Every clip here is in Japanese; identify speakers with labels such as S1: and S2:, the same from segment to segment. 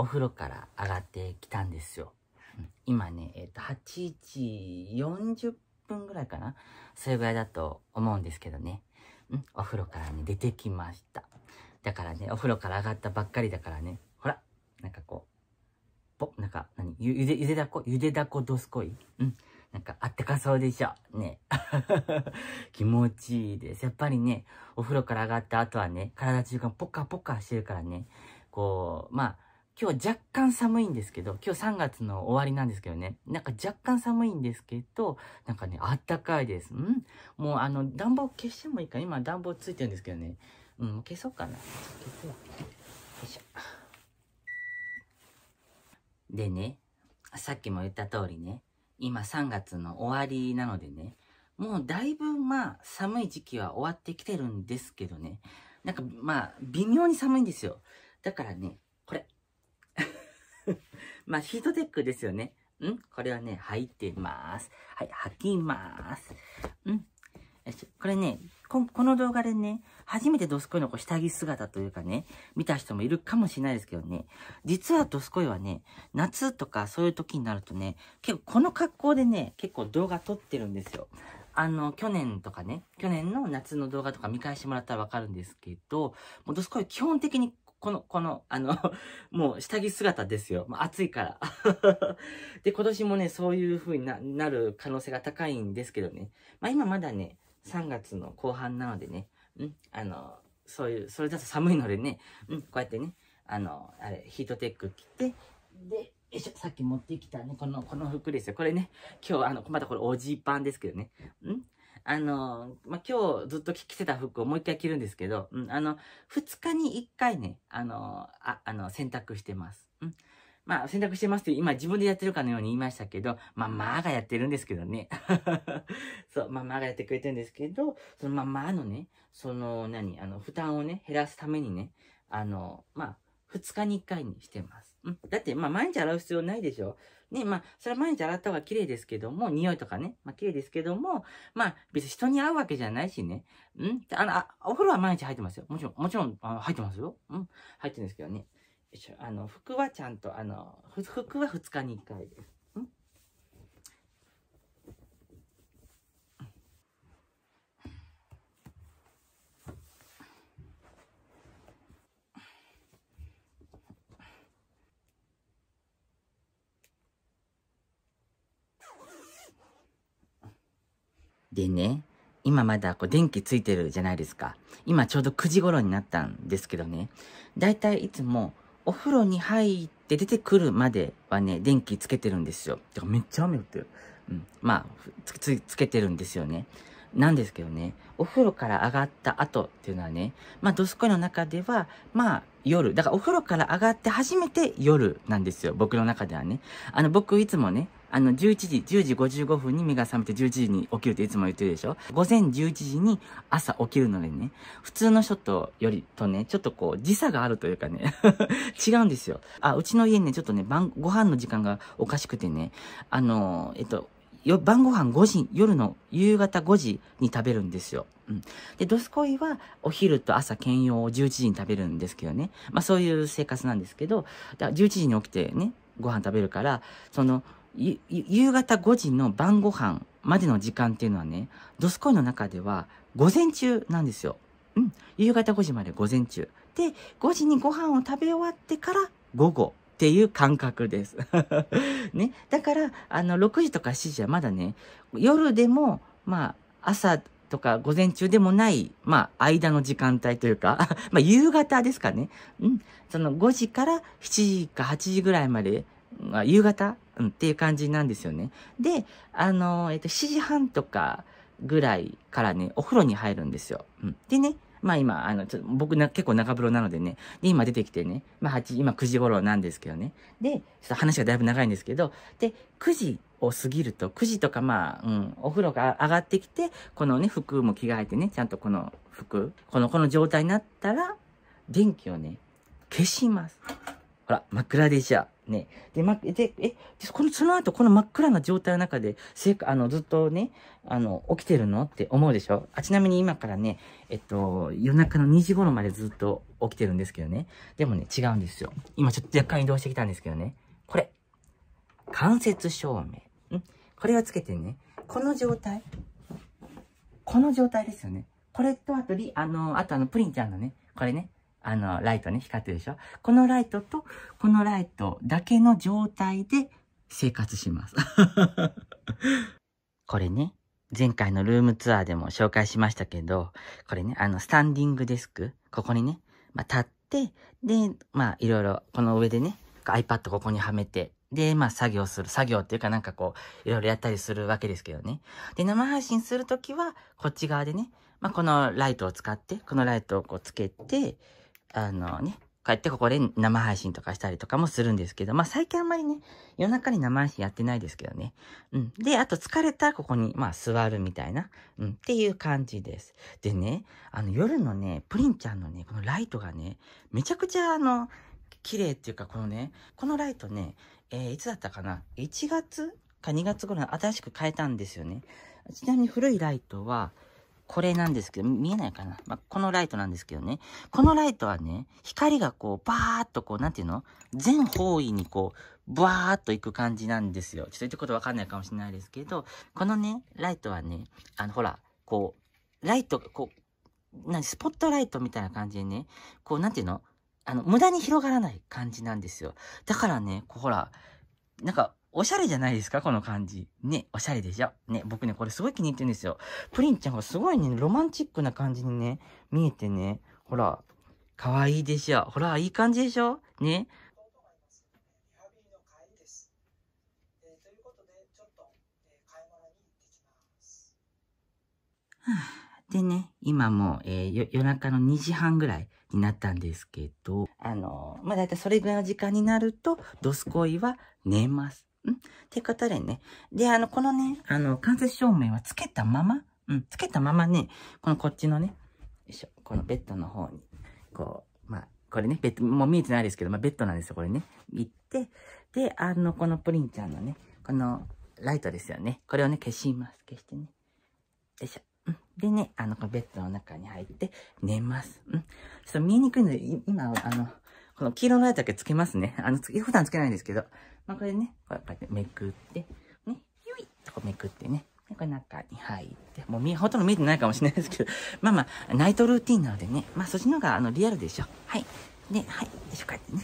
S1: お風呂から上がってきたんですよ。今ね、えっ、ー、と、8時40分ぐらいかなそれぐらいだと思うんですけどね。うん、お風呂からね、出てきました。だからね、お風呂から上がったばっかりだからね、ほら、なんかこう、ぽ、なんか、何ゆ、ゆで、ゆでだこゆでだこどすこいうん。なんか、あったかそうでしょね。気持ちいいです。やっぱりね、お風呂から上がった後はね、体中がポカポカしてるからね、こう、まあ、今日若干寒いんですけど、今日3月の終わりなんですけどね、なんか若干寒いんですけど、なんかね、あったかいです。んもうあの、暖房消してもいいか今暖房ついてるんですけどね。うん、消そうかな。消よいしょ。でね、さっきも言った通りね、今3月の終わりなのでね、もうだいぶまあ寒い時期は終わってきてるんですけどね、なんかまあ微妙に寒いんですよ。だからね、まあ、ヒートテックですよね。んこれはね、入ってます。はい、履きます。んよし。これねこ、この動画でね、初めてドスコイのこう下着姿というかね、見た人もいるかもしれないですけどね、実はドスコイはね、夏とかそういう時になるとね、結構この格好でね、結構動画撮ってるんですよ。あの、去年とかね、去年の夏の動画とか見返してもらったらわかるんですけど、もうドスコイ基本的にこの、この、あの、もう下着姿ですよ。暑いから で、今年もね、そういう風にななる可能性が高いんですけどね。まあ今まだね、3月の後半なのでね、うん、あの、そういう、それだと寒いのでね、うん、こうやってね、あの、あれ、ヒートテック着て、で、よいしょ、さっき持ってきたね、この、この服ですよ。これね、今日、あの、まだこれ、おじいパンですけどね。んあの、まあ、今日ずっと着てた服をもう一回着るんですけど、うん、あの、2日に1回ね、あの、あ、あの、洗濯してます。うん。まあ、洗濯してますって今自分でやってるかのように言いましたけど、まあ、まあがやってるんですけどね。そう、まあ、まあがやってくれてるんですけど、そのまあまあのね、その、何、あの、負担をね、減らすためにね、あの、まあ、2日に1回にしてます。うん。だって、まあ、毎日洗う必要ないでしょね、まあ、それは毎日洗った方が綺麗ですけども、匂いとかね、まあ、綺麗ですけども、まあ、別に人に会うわけじゃないしね。うんあのあ、お風呂は毎日入ってますよ。もちろん、もちろん、あ入ってますよ。うん。入ってるんですけどね。あの、服はちゃんと、あの、服は2日に1回です。でね、今まだこう電気ついてるじゃないですか。今ちょうど9時頃になったんですけどね、だいたいいつもお風呂に入って出てくるまではね、電気つけてるんですよ。てかめっちゃ雨降ってる。うん。まあ、つつつけてるんですよね。なんですけどね、お風呂から上がった後っていうのはね、まあ、ドスコイの中では、まあ、夜。だからお風呂から上がって初めて夜なんですよ。僕の中ではね。あの、僕いつもね、あの、11時、10時55分に目が覚めて11時に起きるっていつも言ってるでしょ午前11時に朝起きるのでね、普通の人とよりとね、ちょっとこう、時差があるというかね 違うんですよ。あ、うちの家ね、ちょっとね、晩、ご飯の時間がおかしくてね、あの、えっと、よ、晩ご飯5時、夜の夕方5時に食べるんですよ。うん。で、ドスコイはお昼と朝兼用を11時に食べるんですけどね。まあそういう生活なんですけど、だ11時に起きてね、ご飯食べるから、その、夕方5時の晩ご飯までの時間っていうのはね、ドスコイの中では午前中なんですよ。うん。夕方5時まで午前中。で、5時にご飯を食べ終わってから午後っていう感覚です。ね。だから、あの、6時とか7時はまだね、夜でも、まあ、朝とか午前中でもない、まあ、間の時間帯というか、まあ、夕方ですかね。うん。その5時から7時か8時ぐらいまで、まあ、夕方うん、っていう感じなんですよね。で、あの、えっと、7時半とかぐらいからね、お風呂に入るんですよ。うん、でね、まあ今、あの、ちょっと僕な結構中風呂なのでね、で、今出てきてね、まあ8、今9時頃なんですけどね。で、ちょっと話がだいぶ長いんですけど、で、9時を過ぎると、9時とかまあ、うん、お風呂が上がってきて、このね、服も着替えてね、ちゃんとこの服、この、この状態になったら、電気をね、消します。ほら、真っ暗でしょ。ね。で、ま、で、え、この、その後、この真っ暗な状態の中で、せあの、ずっとね、あの、起きてるのって思うでしょあ、ちなみに今からね、えっと、夜中の2時頃までずっと起きてるんですけどね。でもね、違うんですよ。今ちょっと若干移動してきたんですけどね。これ。間接照明。んこれをつけてね、この状態。この状態ですよね。これと、あと、あの、あとあの、プリンちゃんのね、これね、あの、ライトね、光ってるでしょこのライトと、このライトだけの状態で生活します。これね、前回のルームツアーでも紹介しましたけど、これね、あの、スタンディングデスク、ここにね、まあ、立って、で、まあ、いろいろ、この上でね、iPad ここにはめて、で、まあ、作業する。作業っていうかなんかこう、いろいろやったりするわけですけどね。で、生配信するときは、こっち側でね、まあ、このライトを使って、このライトをこうつけて、あのね、こうやってここで生配信とかしたりとかもするんですけど、まあ最近あんまりね、夜中に生配信やってないですけどね。うん。で、あと疲れたらここに、まあ座るみたいな、うん、っていう感じです。でね、あの夜のね、プリンちゃんのね、このライトがね、めちゃくちゃあの、綺麗っていうか、このね、このライトね、えー、いつだったかな ?1 月か2月頃に新しく変えたんですよね。ちなみに古いライトは、これなんですけど、見えないかな、まあ、このライトなんですけどね。このライトはね、光がこう、バーっとこう、なんていうの全方位にこう、わーっと行く感じなんですよ。ちょっと言ってことわかんないかもしれないですけど、このね、ライトはね、あの、ほら、こう、ライトがこう、何、スポットライトみたいな感じでね、こう、なんていうのあの、無駄に広がらない感じなんですよ。だからね、こうほら、なんか、おしゃれじゃないですかこの感じ。ね、おしゃれでしょね、僕ね、これすごい気に入ってるんですよ。プリンちゃんがすごいね、ロマンチックな感じにね、見えてね、ほら、かわいいでしょほら、いい感じでしょね。でね、今も、えー、夜中の2時半ぐらいになったんですけど、あのー、まあ、だいたいそれぐらいの時間になると、ドスコイは寝ます。んかたれね。で、あの、このね、あの、間接照明はつけたまま、うん、つけたままね、このこっちのね、よいしょ、このベッドの方に、こう、まあ、これね、ベッド、もう見えてないですけど、まあ、ベッドなんですよ、これね。行って、で、あの、このプリンちゃんのね、このライトですよね。これをね、消します。消してね。よいしょ。うん、でね、あの、このベッドの中に入って寝ます。うん。ちょっと見えにくいので、今、あの、この黄色のライトだけつけますね。あの、普段つけないんですけど、まあ、これね、こうやってめくって、ね、ゆいとこめくってね。で、これ中に入って、もう見、ほとんど見えてないかもしれないですけど、まあまあ、ナイトルーティンなのでね、まあそっちの方があのリアルでしょ。はい。で、はい。でしょ、こうやってね。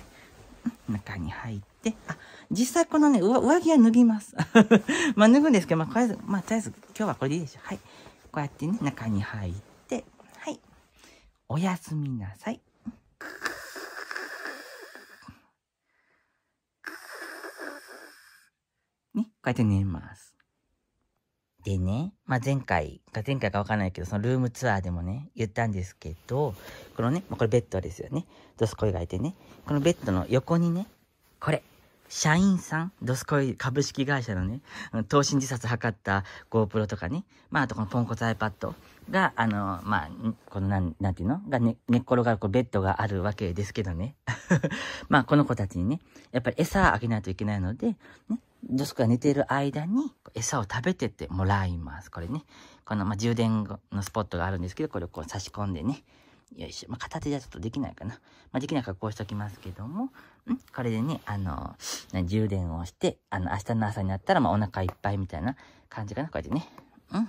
S1: 中に入って、あ、実際このね、上上着は脱ぎます。まあ脱ぐんですけど、まあとりあえず、まあとりあえず今日はこれでいいでしょ。はい。こうやってね、中に入って、はい。おやすみなさい。こうやって寝ます。でね、まあ、前回か前回かわかんないけど、そのルームツアーでもね、言ったんですけど、このね、まあ、これベッドですよね。ドスコイがいてね、このベッドの横にね、これ、社員さん、ドスコイ株式会社のね、投身自殺図った GoPro とかね、まあ、あとこのポンコツ iPad が、あの、まあ、このなん、なんていうのが、ね、寝っ転がるこうベッドがあるわけですけどね。まあ、この子たちにね、やっぱり餌あげないといけないので、ね、女子が寝ている間に餌を食べてってもらいます。これね。この、まあ、充電のスポットがあるんですけど、これをこう差し込んでね。よいしょ。まあ、片手じゃちょっとできないかな。まあ、できないからこうしときますけども、んこれでね、あの、充電をして、あの、明日の朝になったら、まあ、お腹いっぱいみたいな感じかな。こうやってね。うん。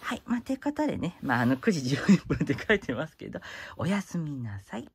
S1: はい。まあ、て方でね、まあ、あの、9時14分って書いてますけど、おやすみなさい。